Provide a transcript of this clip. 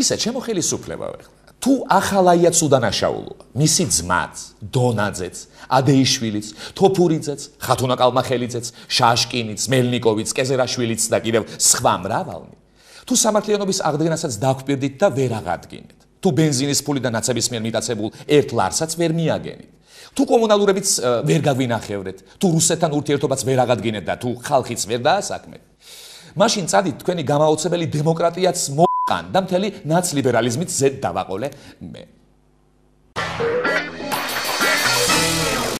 ისე ჩემო ხელისუფლებავ ახლა თუ ახალაიაც უდანაშაულოა მისი ძმაც დონაძეც ადეიშვილიც თოფურიძეც ხათუნა კალმახელიძეც შაშკინიც მელნიკოვიც კეზერაშვილიც და კიდევ სხვა მრავალი თუ სამართლიანობის აღდგენასაც დაგვპირდით და ვერ აღადგენთ თუ бенზინის ფული და ნაცების მიერ მიტაცებულ ერთ ლარსაც ვერ მიაგენთ თუ კომუნალურებიც ვერ გაგვინახევრეთ თუ რუსეთთან ურთიერთობაც ვერ აღადგენთ და თუ ხალხიც ვერ დაასაქმეთ მაშინ წადით თქვენი გამაოცებელი დემოკრატიაც კან და მთელი ნაც ლიბერალიზმით ზედ დავაყოლე მე